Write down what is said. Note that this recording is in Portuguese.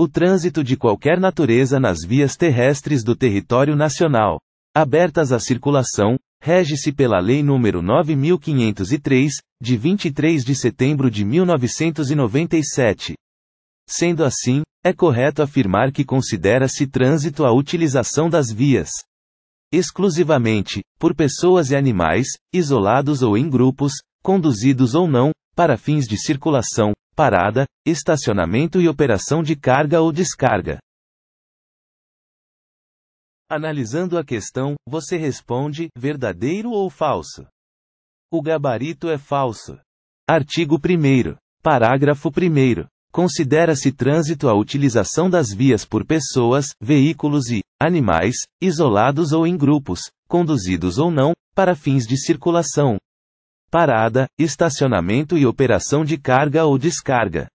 O trânsito de qualquer natureza nas vias terrestres do território nacional, abertas à circulação, rege-se pela Lei nº 9503, de 23 de setembro de 1997. Sendo assim, é correto afirmar que considera-se trânsito a utilização das vias exclusivamente por pessoas e animais, isolados ou em grupos, conduzidos ou não, para fins de circulação, parada, estacionamento e operação de carga ou descarga. Analisando a questão, você responde: verdadeiro ou falso? O gabarito é falso. Artigo 1. Parágrafo 1. Considera-se trânsito a utilização das vias por pessoas, veículos e animais, isolados ou em grupos, conduzidos ou não, para fins de circulação, parada, estacionamento e operação de carga ou descarga.